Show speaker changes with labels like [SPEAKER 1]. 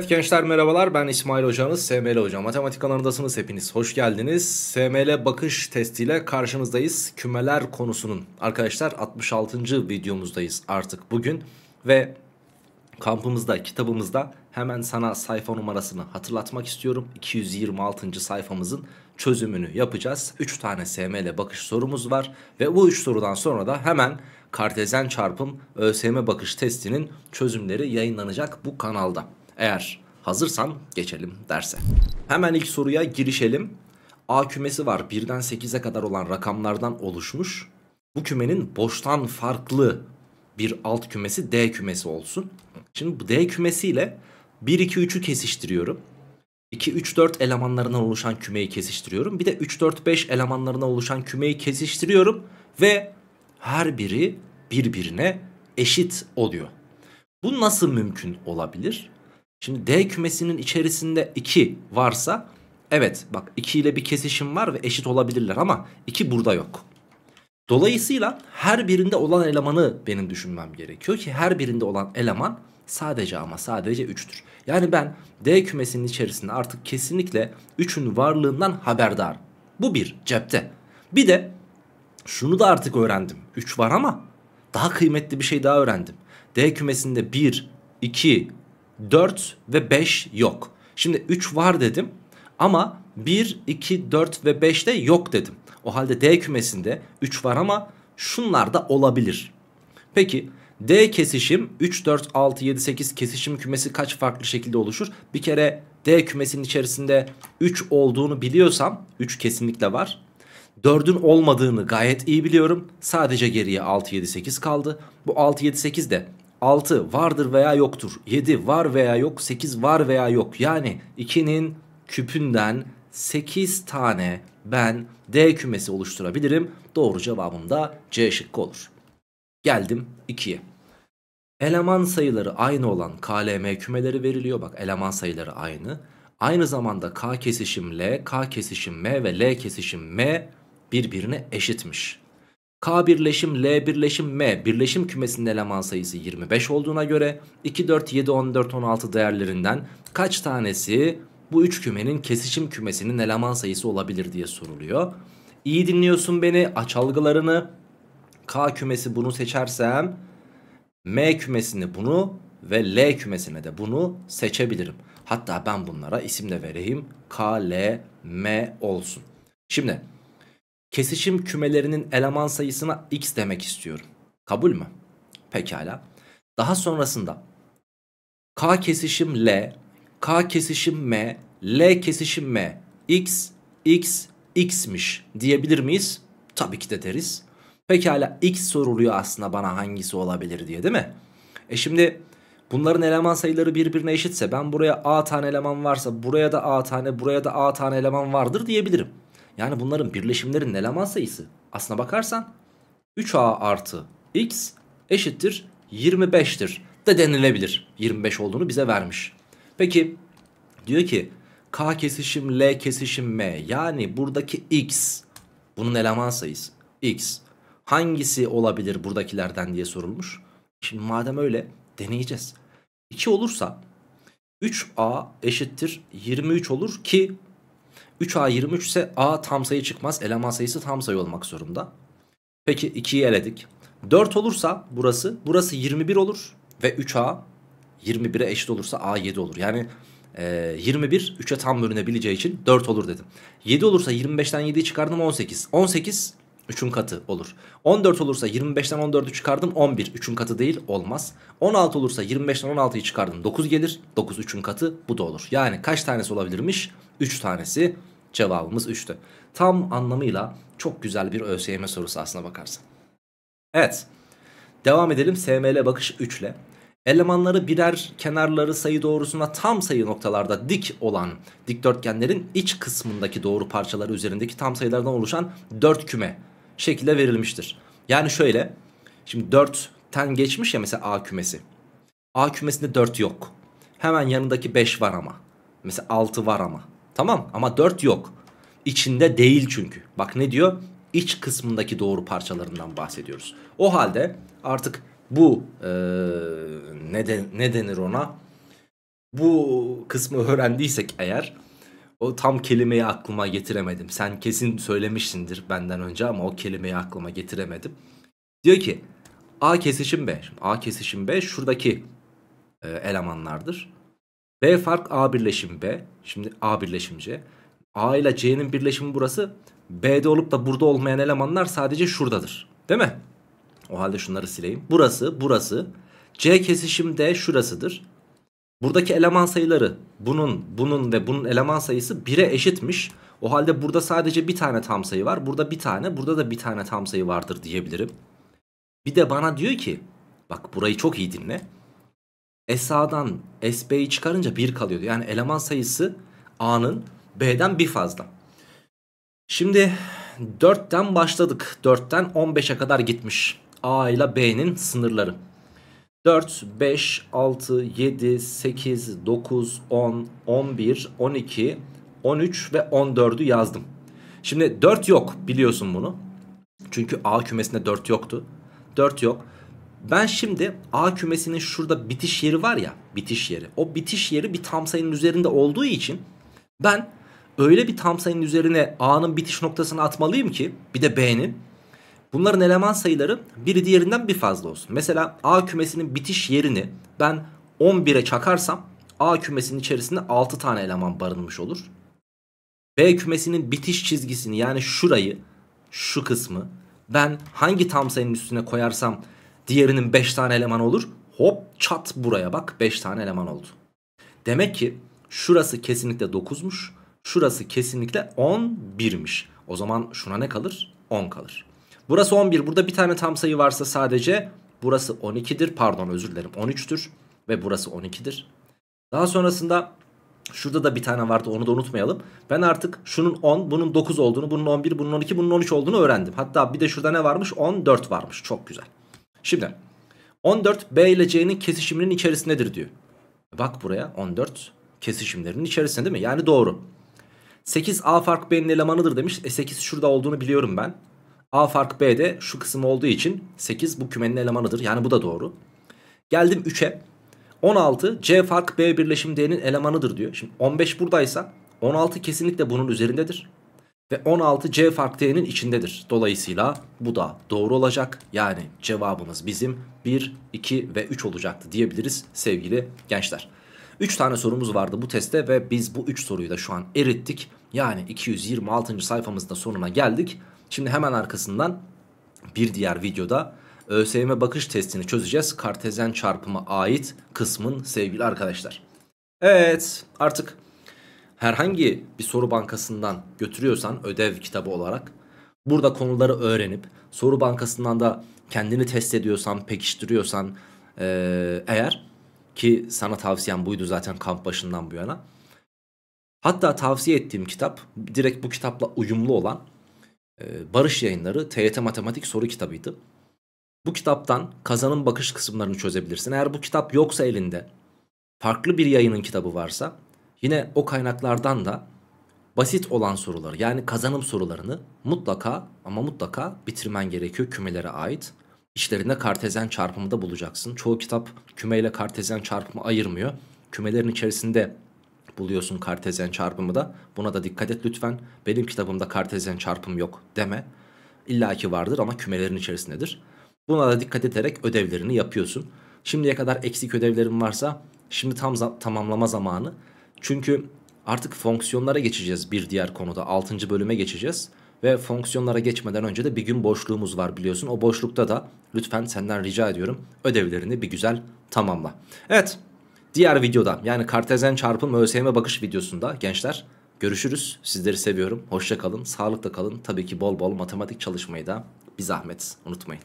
[SPEAKER 1] Evet gençler merhabalar ben İsmail hocanız SML hocam matematik kanalındasınız hepiniz hoş geldiniz SML bakış testiyle karşınızdayız kümeler konusunun arkadaşlar 66. videomuzdayız artık bugün ve kampımızda kitabımızda hemen sana sayfa numarasını hatırlatmak istiyorum 226. sayfamızın çözümünü yapacağız 3 tane SML bakış sorumuz var ve bu 3 sorudan sonra da hemen kartezen çarpım ÖSYM bakış testinin çözümleri yayınlanacak bu kanalda. Eğer hazırsan geçelim derse. Hemen ilk soruya girişelim. A kümesi var 1'den 8'e kadar olan rakamlardan oluşmuş. Bu kümenin boştan farklı bir alt kümesi D kümesi olsun. Şimdi bu D kümesiyle 1, 2, 3'ü kesiştiriyorum. 2, 3, 4 elemanlarından oluşan kümeyi kesiştiriyorum. Bir de 3, 4, 5 elemanlarına oluşan kümeyi kesiştiriyorum. Ve her biri birbirine eşit oluyor. Bu nasıl mümkün olabilir? Şimdi D kümesinin içerisinde 2 varsa evet bak 2 ile bir kesişim var ve eşit olabilirler ama 2 burada yok. Dolayısıyla her birinde olan elemanı benim düşünmem gerekiyor ki her birinde olan eleman sadece ama sadece 3'tür. Yani ben D kümesinin içerisinde artık kesinlikle 3'ün varlığından haberdar. Bu bir cepte. Bir de şunu da artık öğrendim. 3 var ama daha kıymetli bir şey daha öğrendim. D kümesinde 1, 2, 4 ve 5 yok. Şimdi 3 var dedim ama 1, 2, 4 ve de yok dedim. O halde D kümesinde 3 var ama şunlar da olabilir. Peki D kesişim 3, 4, 6, 7, 8 kesişim kümesi kaç farklı şekilde oluşur? Bir kere D kümesinin içerisinde 3 olduğunu biliyorsam 3 kesinlikle var. 4'ün olmadığını gayet iyi biliyorum. Sadece geriye 6, 7, 8 kaldı. Bu 6, 7, 8 de 6 vardır veya yoktur. 7 var veya yok. 8 var veya yok. Yani 2'nin küpünden 8 tane ben D kümesi oluşturabilirim. Doğru cevabım da C şıkkı olur. Geldim 2'ye. Eleman sayıları aynı olan KLM kümeleri veriliyor. Bak eleman sayıları aynı. Aynı zamanda K kesişim L, K kesişim M ve L kesişim M birbirine eşitmiş. K birleşim, L birleşim, M birleşim kümesinin eleman sayısı 25 olduğuna göre 2, 4, 7, 14, 16 değerlerinden kaç tanesi bu üç kümenin kesişim kümesinin eleman sayısı olabilir diye soruluyor. İyi dinliyorsun beni açalgılarını. K kümesi bunu seçersem M kümesini bunu ve L kümesine de bunu seçebilirim. Hatta ben bunlara isim de vereyim. K, L, M olsun. Şimdi kesişim kümelerinin eleman sayısına x demek istiyorum. Kabul mü? Pekala. Daha sonrasında k kesişim l, k kesişim m, l kesişim m, x, x, x'miş diyebilir miyiz? Tabii ki de deriz. Pekala x soruluyor aslında bana hangisi olabilir diye değil mi? E şimdi bunların eleman sayıları birbirine eşitse ben buraya a tane eleman varsa buraya da a tane buraya da a tane eleman vardır diyebilirim. Yani bunların birleşimlerin eleman sayısı aslına bakarsan 3a artı x eşittir 25'tir de denilebilir. 25 olduğunu bize vermiş. Peki diyor ki k kesişim l kesişim m yani buradaki x bunun eleman sayısı x hangisi olabilir buradakilerden diye sorulmuş. Şimdi madem öyle deneyeceğiz. 2 olursa 3a eşittir 23 olur ki 3A 23 ise A tam sayı çıkmaz. Eleman sayısı tam sayı olmak zorunda. Peki 2'yi eledik. 4 olursa burası, burası 21 olur ve 3A 21'e eşit olursa A 7 olur. Yani e, 21 3'e tam bölünebileceği için 4 olur dedim. 7 olursa 25'ten 7'yi çıkardım 18. 18 3'ün katı olur. 14 olursa 25'ten 14'ü çıkardım 11. 3'ün katı değil olmaz. 16 olursa 25'ten 16'yı çıkardım 9 gelir. 9 3'ün katı bu da olur. Yani kaç tanesi olabilirmiş? 3 tanesi Cevabımız 3'tü. Tam anlamıyla çok güzel bir ÖSYM sorusu aslına bakarsan. Evet. Devam edelim SML bakış 3 ile. Elemanları birer kenarları sayı doğrusuna tam sayı noktalarda dik olan dikdörtgenlerin iç kısmındaki doğru parçaları üzerindeki tam sayılardan oluşan 4 küme şekilde verilmiştir. Yani şöyle şimdi 4'ten geçmiş ya mesela A kümesi. A kümesinde 4 yok. Hemen yanındaki 5 var ama. Mesela 6 var ama. Tamam ama 4 yok. İçinde değil çünkü. Bak ne diyor? İç kısmındaki doğru parçalarından bahsediyoruz. O halde artık bu e, ne, de, ne denir ona? Bu kısmı öğrendiysek eğer o tam kelimeyi aklıma getiremedim. Sen kesin söylemişsindir benden önce ama o kelimeyi aklıma getiremedim. Diyor ki A kesişim B. A kesişim B şuradaki e, elemanlardır. B fark A birleşim B. Şimdi A birleşim C. A ile C'nin birleşimi burası. B'de olup da burada olmayan elemanlar sadece şuradadır. Değil mi? O halde şunları sileyim. Burası, burası. C kesişim D şurasıdır. Buradaki eleman sayıları bunun, bunun ve bunun eleman sayısı 1'e eşitmiş. O halde burada sadece bir tane tam sayı var. Burada bir tane, burada da bir tane tam sayı vardır diyebilirim. Bir de bana diyor ki, bak burayı çok iyi dinle. SA'dan SB'yi çıkarınca 1 kalıyordu. Yani eleman sayısı A'nın B'den bir fazla. Şimdi 4'ten başladık. 4'ten 15'e kadar gitmiş. A ile B'nin sınırları. 4, 5, 6, 7, 8, 9, 10, 11, 12, 13 ve 14'ü yazdım. Şimdi 4 yok biliyorsun bunu. Çünkü A kümesinde 4 yoktu. 4 yok. Ben şimdi A kümesinin şurada bitiş yeri var ya bitiş yeri. O bitiş yeri bir tam sayının üzerinde olduğu için ben öyle bir tam sayının üzerine A'nın bitiş noktasını atmalıyım ki bir de B'nin. Bunların eleman sayıları biri diğerinden bir fazla olsun. Mesela A kümesinin bitiş yerini ben 11'e çakarsam A kümesinin içerisinde 6 tane eleman barınmış olur. B kümesinin bitiş çizgisini yani şurayı şu kısmı ben hangi tam sayının üstüne koyarsam Diğerinin 5 tane eleman olur. Hop çat buraya bak 5 tane eleman oldu. Demek ki şurası kesinlikle 9'muş. Şurası kesinlikle 11'miş. O zaman şuna ne kalır? 10 kalır. Burası 11. Burada bir tane tam sayı varsa sadece burası 12'dir. Pardon özür dilerim 13'tür. Ve burası 12'dir. Daha sonrasında şurada da bir tane vardı onu da unutmayalım. Ben artık şunun 10, bunun 9 olduğunu, bunun 11, bunun 12, bunun 13 olduğunu öğrendim. Hatta bir de şurada ne varmış? 14 varmış. Çok güzel. Şimdi 14 B ile C'nin kesişiminin içerisindedir diyor. Bak buraya 14 kesişimlerinin içerisinde değil mi? Yani doğru. 8 A fark B'nin elemanıdır demiş. E 8 şurada olduğunu biliyorum ben. A fark B de şu kısım olduğu için 8 bu kümenin elemanıdır. Yani bu da doğru. Geldim 3'e. 16 C fark B birleşim D'nin elemanıdır diyor. Şimdi 15 buradaysa 16 kesinlikle bunun üzerindedir. Ve 16 C fark T'nin içindedir. Dolayısıyla bu da doğru olacak. Yani cevabımız bizim 1, 2 ve 3 olacaktı diyebiliriz sevgili gençler. 3 tane sorumuz vardı bu testte ve biz bu 3 soruyu da şu an erittik. Yani 226. sayfamızda sonuna geldik. Şimdi hemen arkasından bir diğer videoda e, ÖSYM bakış testini çözeceğiz. Kartezen çarpımı ait kısmın sevgili arkadaşlar. Evet artık herhangi bir soru bankasından götürüyorsan ödev kitabı olarak burada konuları öğrenip soru bankasından da kendini test ediyorsan, pekiştiriyorsan eğer ki sana tavsiyem buydu zaten kamp başından bu yana. Hatta tavsiye ettiğim kitap direkt bu kitapla uyumlu olan Barış Yayınları TYT Matematik Soru Kitabıydı. Bu kitaptan kazanın bakış kısımlarını çözebilirsin. Eğer bu kitap yoksa elinde farklı bir yayının kitabı varsa yine o kaynaklardan da basit olan soruları yani kazanım sorularını mutlaka ama mutlaka bitirmen gerekiyor kümelere ait. İşlerinde kartezyen çarpımı da bulacaksın. Çoğu kitap kümeyle kartezyen çarpımı ayırmıyor. Kümelerin içerisinde buluyorsun kartezyen çarpımı da. Buna da dikkat et lütfen. Benim kitabımda kartezyen çarpım yok deme. İlla ki vardır ama kümelerin içerisindedir. Buna da dikkat ederek ödevlerini yapıyorsun. Şimdiye kadar eksik ödevlerin varsa şimdi tam tamamlama zamanı. Çünkü artık fonksiyonlara geçeceğiz bir diğer konuda 6. bölüme geçeceğiz. Ve fonksiyonlara geçmeden önce de bir gün boşluğumuz var biliyorsun. O boşlukta da lütfen senden rica ediyorum ödevlerini bir güzel tamamla. Evet diğer videoda yani kartezen çarpım ÖSYM bakış videosunda gençler görüşürüz. Sizleri seviyorum. hoşçakalın kalın, sağlıkla kalın. Tabii ki bol bol matematik çalışmayı da bir zahmet unutmayın.